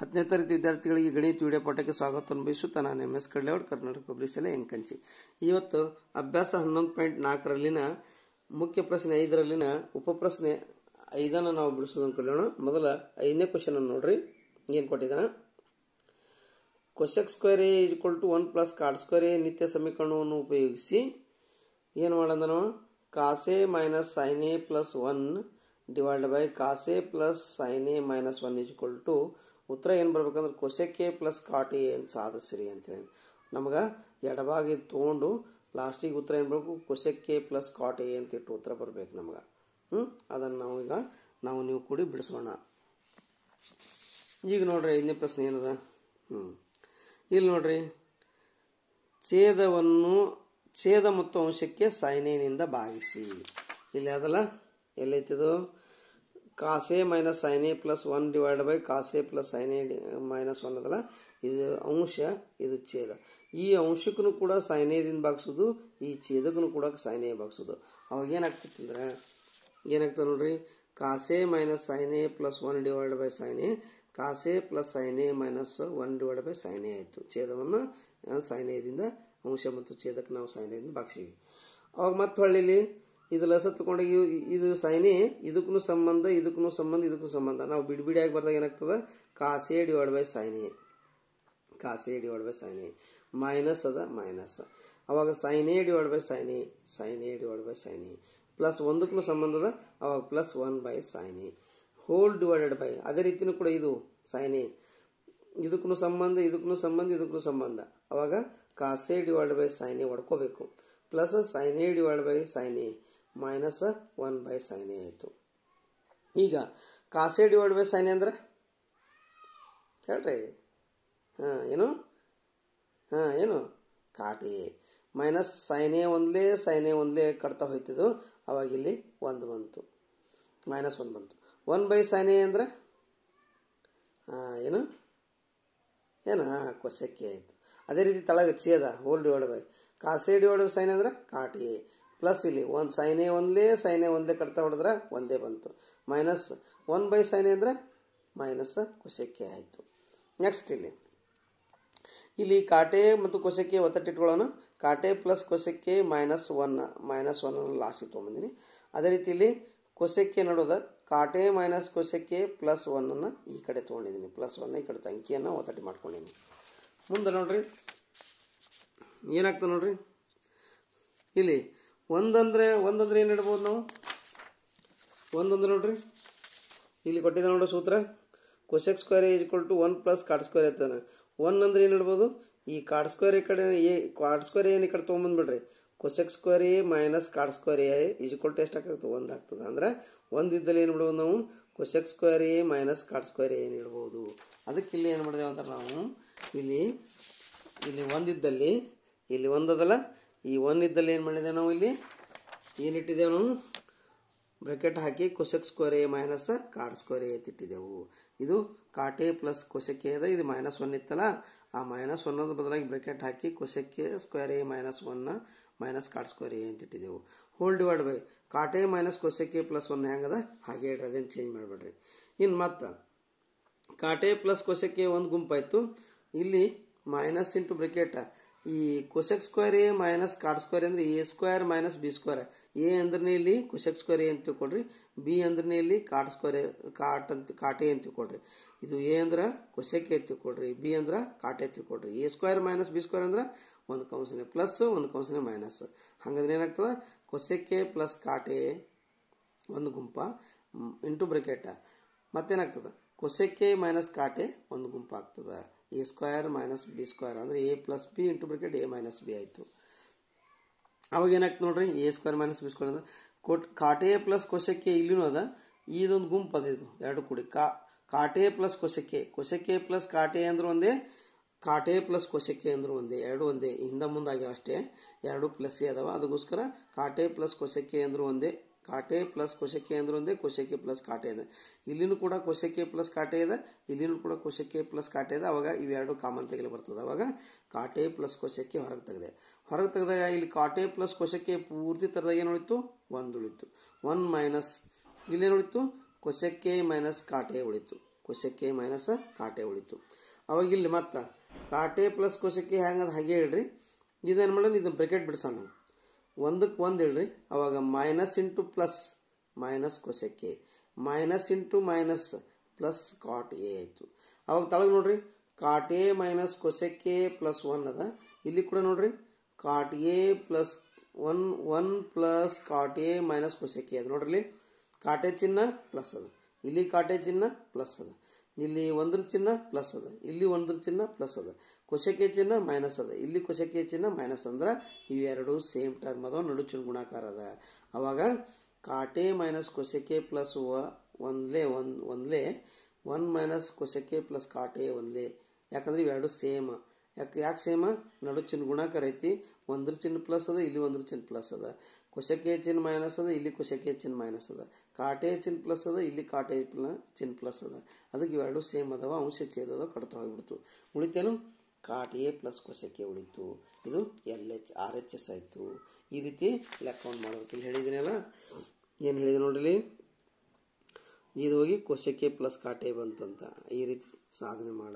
ಹತ್ತನೇ ತರಗತಿ ವಿದ್ಯಾರ್ಥಿಗಳಿಗೆ ಗಣಿತ ವಿಡಿಯೋ ಪಾಠಕ್ಕೆ ಸ್ವಾಗತ ಬಯಸುತ್ತಾ ನಾನು M S Kadlewad Karnataka public ಶಾಲೆ ಎಂಕಂಚಿ ಇವತ್ತು ಅಭ್ಯಾಸ ಹನ್ನೊಂದು ಪಾಯಿಂಟ್ ನಾಲ್ಕರಲ್ಲಿನ ಮುಖ್ಯ ಪ್ರಶ್ನೆ ಐದರಲ್ಲಿನ ಉಪ ಪ್ರಶ್ನೆ ಐದನ್ನು ನಾವು ಬಿಡಿಸೋದನ್ನು ಕಲಿಯೋಣ ಮೊದಲ ಐದನೇ ಕ್ವಶನ್ ನೋಡ್ರಿ ಏನು ಕೊಟ್ಟಿದ್ದಾನೆ cosec square A is to one plus cot square A ನಿತ್ಯ ಸಮೀಕರಣವನ್ನು ಉಪಯೋಗಿಸಿ ಏನು ನಾವು cos A minus sine A plus one divide by cos A plus sine A minus one is equal to ಉತ್ತರ ಏನು ಬರ್ಬೇಕಂದ್ರೆ ಕೊಸೆಕೆ ಪ್ಲಸ್ ಕಾಟಿ ಅಂತ ಸಾಧಿಸ್ರಿ ಅಂತೇಳಿ ನಮ್ಗೆ ಎಡಬಾಗಿ ತೊಗೊಂಡು ಲಾಸ್ಟಿಗೆ ಉತ್ತರ ಏನು ಬರಬೇಕು ಕೊಸೆಕೆ ಪ್ಲಸ್ ಕಾಟಿ ಅಂತ ಇಟ್ಟು ಉತ್ತರ ಬರ್ಬೇಕು ನಮ್ಗೆ ಹ್ಞೂ ಅದನ್ನು ನಾವೀಗ ನಾವು ನೀವು ಕೂಡಿ ಬಿಡಿಸೋಣ ಈಗ ನೋಡ್ರಿ ಐದನೇ ಪ್ರಶ್ನೆ ಏನದ ಹ್ಞೂ ಇಲ್ಲಿ ನೋಡ್ರಿ ಛೇದವನ್ನು ಛೇದ ಮತ್ತು ಅಂಶಕ್ಕೆ ಸೈನೇನಿಂದ ಭಾಗಿಸಿ ಇಲ್ಲಿ ಅದಲ್ಲ ಎಲ್ಲೈತಿದು cos A minus sine A plus one divide by cos A plus sine A minus one ಅದಲ್ಲ ಇದು ಅಂಶ ಇದು ಛೇದ ಈ ಅಂಶಕ್ಕೂ ಕೂಡ ಸೈನ್ ಸೈನೇದಿಂದ ಬಾಗಿಸೋದು ಈ ಛೇದಕ್ಕೂ ಕೂಡ ಸೈನೇ ಭಾಗಿಸೋದು ಅವಾಗ ಏನಾಗ್ತೈತಿ ಅಂದ್ರೆ ಏನಾಗ್ತದೆ ನೋಡ್ರಿ cos A minus sine A plus one divide by sine sine A cos A plus sine A minus one divide by sine A ಆಯಿತು ಛೇದವನ್ನು ಸೈನ್ ಎದಿಂದ ಅಂಶ ಮತ್ತು ಛೇದಕ್ಕೆ ನಾವು ಸೈನ್ ಎದಿಂದ ಭಾಗಿಸೀವಿ ಅವಾಗ ಮತ್ತೆ ಹೊಳ್ಳಿಲಿ ಇದು ಲಸ ಇದು ಸೈನಿ ಇದಕ್ಕೂ ಸಂಬಂಧ ಇದಕ್ಕೂ ಸಂಬಂಧ ಇದಕ್ಕೂ ಸಂಬಂಧ ನಾವು ಬಿಡಿಯಾಗಿ ಬರ್ದಾಗ ಏನಾಗ್ತದೆ cos A divide by sine A cos A divide by sine A minus ಅದ ಮೈನಸ್ ಅವಾಗ sine A divide by sine A sine A divide by sine A plus ಒಂದಕ್ಕೂ ಅದ ಅವಾಗ plus one by sine A whole divided by ಅದೇ ರೀತಿಯೂ ಕೂಡ ಇದು ಸೈನಿ ಇದಕ್ಕೂ ಸಂಬಂಧ ಇದಕ್ಕೂ ಸಂಬಂಧ ಇದಕ್ಕೂ ಸಂಬಂಧ ಅವಾಗ ಕಾಸೆ ಡಿವೈಡ್ ಬೈ ಸೈನಿ ಹೊಡ್ಕೋಬೇಕು plus sine A divide by sine A minus one by sine A ಆಯಿತು ಈಗ ಕಾಸೆ ಡಿವೈಡ್ ಬೈ ಸೈನ್ ಅಂದ್ರೆ ಹೇಳ್ರಿ ಹಾಂ ಏನು ಹಾಂ ಏನು ಕಾಟಿ ಮೈನಸ್ ಒಂದ್ಲೇ ಸೈನ್ ಎ ಒಂದ್ಲೇ ಕಟ್ತಾ ಹೋಯ್ತಿದ್ದು ಅವಾಗ ಇಲ್ಲಿ ಒಂದು ಬಂತು ಮೈನಸ್ ಒಂದು ಬಂತು ಒನ್ ಬೈ ಎ ಅಂದರೆ ಹಾಂ ಏನು ಏನು ಹಾಂ ಕ್ವಶಕ್ಕೆ ಆಯಿತು ಅದೇ ರೀತಿ ತಳಗ ಚೇದ whole divide by cos A divide by sine ಅಂದರೆ ಕಾಟಿ ಪ್ಲಸ್ ಇಲ್ಲಿ ಒಂದು ಸೈನೆ ಒಂದೇ ಸೈನೆ ಒಂದ್ಲೇ ಕಟ್ತಾ ಹೊಡೆದ್ರೆ ಒಂದೇ ಬಂತು ಮೈನಸ್ ಒನ್ ಬೈ ಸೈನೆ ಅಂದರೆ ಮೈನಸ್ ಕುಶಕ್ಕೆ ಆಯಿತು ನೆಕ್ಸ್ಟ್ ಇಲ್ಲಿ ಇಲ್ಲಿ ಕಾಟೆ ಮತ್ತು ಕೋಶಕ್ಕೆ ಒತ್ತಟ್ಟಿಟ್ಕೊಳ್ಳೋಣ cot A plus cosec A minus one minus one ಲಾಸ್ಟಿಗೆ ತೊಗೊಂಬಂದಿನಿ ಅದೇ ರೀತಿ ಇಲ್ಲಿ ಕೋಶಕ್ಕೆ ನೋಡೋದ ಕಾಟೆ ಮೈನಸ್ ಕೋಶಕ್ಕೆ ಪ್ಲಸ್ ಒನ್ನನ್ನು ಈ ಕಡೆ ತೊಗೊಂಡಿದ್ದೀನಿ ಪ್ಲಸ್ ಒನ್ ಈ ಕಡೆ ಅಂಕಿಯನ್ನು ಒತ್ತಟ್ಟಿ ಮಾಡ್ಕೊಂಡಿದ್ದೀನಿ ಮುಂದೆ ನೋಡ್ರಿ ಏನಾಗ್ತದೆ ನೋಡ್ರಿ ಇಲ್ಲಿ ಒಂದಂದ್ರೆ ಒಂದಂದ್ರೆ ಏನು ಇಡ್ಬೋದು ನಾವು ಒಂದಂದ್ರೆ ನೋಡ್ರಿ ಇಲ್ಲಿ ಕೊಟ್ಟಿದ್ದ ನೋಡ್ರಿ ಸೂತ್ರ cosec square is equal to one plus cot square ಇರ್ತಾನೆ ಒನ್ ಅಂದ್ರೆ ಏನು ಇಡ್ಬೋದು ಈ ಕಾಟ್ ಸ್ಕ್ವೇರ್ ಈ ಕಡೆ ಏ ಕಾಟ್ ಸ್ಕ್ವೇರ್ ಏನು ಈ ಕಡೆ ತೊಗೊಂಬಂದ್ಬಿಡ್ರಿ cosec square A minus cot square A is equal to ಎಷ್ಟು ಒಂದು ಆಗ್ತದೆ ಅಂದ್ರೆ ಒಂದಿದ್ದಲ್ಲಿ ಏನು ಬಿಡ್ಬೋದು ನಾವು cosec square A minus cot square ಏನು ಇಡ್ಬೋದು ಅದಕ್ಕೆ ಇಲ್ಲಿ ಏನು ಮಾಡಿದೆ ಅಂದ್ರೆ ನಾವು ಇಲ್ಲಿ ಇಲ್ಲಿ ಒಂದಿದ್ದಲ್ಲಿ ಇಲ್ಲಿ ಒಂದದಲ್ಲ ಈ ಒನ್ ಇದ್ದಲ್ಲಿ ಏನು ಮಾಡಿದ್ದೇವೆ ನಾವು ಇಲ್ಲಿ ಏನಿಟ್ಟಿದ್ದೇವೆ ನಾವು ಹಾಕಿ cosec square A minus cot square A ಇಟ್ಟಿದ್ದೆವು ಇದು ಕಾಟೆ ಪ್ಲಸ್ ಕೊಶಕ್ಕೆ ಅದ ಇದು ಮೈನಸ್ ಒನ್ ಇತ್ತಲ್ಲ ಆ ಮೈನಸ್ ಒನ್ ಒನ್ನದ ಬದಲಾಗಿ ಬ್ರೆಕೆಟ್ ಹಾಕಿ cosec square A minus one minus cot square A ಅಂತ ಇಟ್ಟಿದ್ದೆವು whole divide by cot A minus cosec A plus one ಹೆಂಗದ ಹಾಗೆ ಇಡ್ರಿ ಅದೇನು ಚೇಂಜ್ ಮಾಡಬೇಡ್ರಿ ಇನ್ನು ಮತ್ತೆ ಕಾಟೆ ಪ್ಲಸ್ ಕೊಸಕ್ಕೆ ಒಂದು ಗುಂಪಾಯಿತು ಇಲ್ಲಿ ಮೈನಸ್ ಇಂಟು ಬ್ರಿಕೆಟ ಈ cosec square A minus cot square ಅಂದರೆ A square minus B square A ಅಂದ್ರೆ ಇಲ್ಲಿ ಕುಶಕ್ ಸ್ಕ್ವೇರ್ ಎ ಅಂತ ತಿಳ್ಕೊಳ್ರಿ ಬಿ ಅಂದ್ರೆ ಇಲ್ಲಿ ಕಾಟ್ ಸ್ಕ್ವೇರ್ ಕಾಟ್ ಅಂತ ಕಾಟೆ ಅಂತ ತಿಳ್ಕೊಳ್ರಿ ಇದು ಎ ಅಂದ್ರೆ ಎ ತಿಳ್ಕೊಳ್ರಿ ಬಿ ಅಂದ್ರೆ ಕಾಟೆ ತಿಳ್ಕೊಳ್ರಿ A square minus B square ಅಂದ್ರೆ ಒಂದು ಕೌನ್ಸಿನ ಪ್ಲಸ್ ಒಂದು ಕೌನ್ಸಿನ ಮೈನಸ್ ಹಾಗಂದ್ರೆ ಏನಾಗ್ತದೆ ಎ ಪ್ಲಸ್ ಕಾಟೆ ಒಂದು ಗುಂಪ ಇಂಟು ಬ್ರಿಕೆಟ ಮತ್ತೇನಾಗ್ತದೆ ಎ ಮೈನಸ್ ಕಾಟೆ ಒಂದು ಗುಂಪಾಗ್ತದೆ A square minus B square ಅಂದರೆ A plus B into bracket A minus B ಆಯಿತು ಅವಾಗ ಏನಾಗ್ತದೆ ನೋಡ್ರಿ A square minus B square ಅಂದ್ರೆ ಕೊಟ್ ಕಾಟೆ ಪ್ಲಸ್ ಕೊಶಕ್ಕೆ ಇಲ್ಲಿನೂ ಅದ ಇದೊಂದು ಗುಂಪು ಅದ ಇದು ಎರಡು ಕೂಡಿ ಕಾ ಕಾಟೆ ಪ್ಲಸ್ ಕೊಶಕ್ಕೆ ಕೊಶಕ್ಕೆ ಪ್ಲಸ್ ಕಾಟೆ ಅಂದ್ರೆ ಒಂದೇ ಕಾಟೆ ಪ್ಲಸ್ ಕೊಶಕ್ಕೆ ಅಂದ್ರೆ ಒಂದೇ ಎರಡು ಒಂದೇ ಹಿಂದೆ ಮುಂದಾಗ್ಯಾವ ಅಷ್ಟೇ ಎರಡು ಪ್ಲಸ್ ಅದಾವ ಅದಕ್ಕೋಸ್ಕರ ಕಾಟೆ ಪ್ಲಸ್ ಕೊಶಕ್ಕೆ ಅಂದ್ರೆ ಒಂದೇ ಕಾಟೆ ಪ್ಲಸ್ ಕೋಶಕ್ಕೆ ಅಂದ್ರೆ ಒಂದೇ ಕೋಶಕ್ಕೆ ಪ್ಲಸ್ ಕಾಟೆ ಇದೆ ಇಲ್ಲಿನೂ ಕೂಡ ಕೋಶಕ್ಕೆ ಪ್ಲಸ್ ಕಾಟೆ ಇದೆ ಇಲ್ಲಿನೂ ಕೂಡ ಕೋಶಕ್ಕೆ ಪ್ಲಸ್ ಕಾಟೆ ಇದೆ ಅವಾಗ ಇವೆರಡು ಕಾಮನ್ ತೆಗೆಲಿ ಬರ್ತದೆ ಅವಾಗ ಕಾಟೆ ಪ್ಲಸ್ ಕೋಶಕ್ಕೆ ಹೊರಗೆ ತೆಗೆದೆ ಹೊರಗೆ ತೆಗೆದಾಗ ಇಲ್ಲಿ ಕಾಟೆ ಪ್ಲಸ್ ಕೋಶಕ್ಕೆ ಪೂರ್ತಿ ತರದಾಗ ಏನು ಉಳಿತು ಒಂದು ಉಳಿತು ಒನ್ ಮೈನಸ್ ಇಲ್ಲೇನು ಉಳಿತು ಕೋಶಕ್ಕೆ ಮೈನಸ್ ಕಾಟೆ ಉಳಿತು ಕೋಶಕ್ಕೆ ಮೈನಸ್ ಕಾಟೆ ಉಳಿತು ಅವಾಗ ಇಲ್ಲಿ ಮತ್ತೆ ಕಾಟೆ ಪ್ಲಸ್ ಕೋಶಕ್ಕೆ ಹೆಂಗದ ಹಾಗೆ ಹೇಳ್ರಿ ಇದೇನು ಮಾಡೋಣ ಇದನ್ನು ಬ್ರೆಕೆಟ್ ಬಿಡಿಸೋಣ ಒಂದಕ್ಕೆ ಒಂದು ಹೇಳ್ರಿ ಅವಾಗ minus into plus minus cosec A minus into minus plus cot A ಆಯಿತು ಅವಾಗ ತಳಗ ನೋಡ್ರಿ cot A minus cosec A plus one ಅದ ಇಲ್ಲಿ ಕೂಡ ನೋಡ್ರಿ cot A plus one one plus cot A minus cosec A ಅದು ನೋಡ್ರಿ ಕಾಟೆ ಚಿನ್ನ ಪ್ಲಸ್ ಅದ ಇಲ್ಲಿ ಕಾಟೆ ಚಿನ್ನ ಪ್ಲಸ್ ಅದ ಇಲ್ಲಿ ಒಂದ್ರ ಚಿನ್ನ ಪ್ಲಸ್ ಅದ ಇಲ್ಲಿ ಒಂದ್ರ ಚಿನ್ನ ಪ್ಲಸ್ ಅದ ಕೊಶಕೆ ಚಿನ್ನ ಮೈನಸ್ ಅದ ಇಲ್ಲಿ ಕೊಶಕೆ ಚಿನ್ನ ಮೈನಸ್ ಅಂದ್ರೆ ಇವೆರಡು ಸೇಮ್ ಟರ್ಮ್ ನಡು ಚಿನ್ ಗುಣಾಕಾರ ಅದ ಅವಾಗ ಕಾಟೆ ಮೈನಸ್ ಕೊಶಕೆ ಪ್ಲಸ್ ಒಂದ್ಲೆ ಒಂದ್ ಒಂದ್ಲೆ one minus cosec A plus cot A ಒಂದ್ಲೆ ಯಾಕಂದ್ರೆ ಇವೆರಡು ಸೇಮ್ ಯಾಕೆ ಯಾಕೆ ಸೇಮ ನಡು ಚಿನ್ನ ಗುಣಾಕಾರ ಐತಿ ಒಂದ್ರ ಚಿನ್ನ ಪ್ಲಸ್ ಅದ ಇಲ್ಲಿ ಒಂದ್ರ ಚಿನ್ನ ಪ್ಲಸ್ ಅದ ಕುಶಕೆ ಚಿನ್ ಮೈನಸ್ ಅದ ಇಲ್ಲಿ ಕುಶಕೆ ಚಿನ್ ಮೈನಸ್ ಅದ ಕಾಟೆ ಚಿನ್ ಪ್ಲಸ್ ಅದ ಇಲ್ಲಿ ಕಾಟೆ ಚಿನ್ನ ಪ್ಲಸ್ ಅದ ಅದಕ್ಕೆ ಇವೆರಡು ಸೇಮ್ ಅದಾವ ಅಂಶ ಛೇದ ಕಡಿತ ಹೋಗ್ಬಿಡ್ತು ಉಳಿತೇನು ಕಾಟೆ ಪ್ಲಸ್ ಕೊಸಕ್ಕೆ ಉಳಿತು ಇದು L H R H S ಆಯಿತು ಈ ರೀತಿ ಲೆಕ್ಕವನ್ನು ಮಾಡಬೇಕು ಇಲ್ಲಿ ಹೇಳಿದಿನಲ್ಲ ಏನು ಹೇಳಿದೆ ನೋಡ್ರಿ ಇದು ಹೋಗಿ ಕೊಸಕ್ಕೆ ಪ್ಲಸ್ ಕಾಟೆ ಬಂತು ಅಂತ ಈ ರೀತಿ ಸಾಧನೆ ಮಾಡಬೇಕು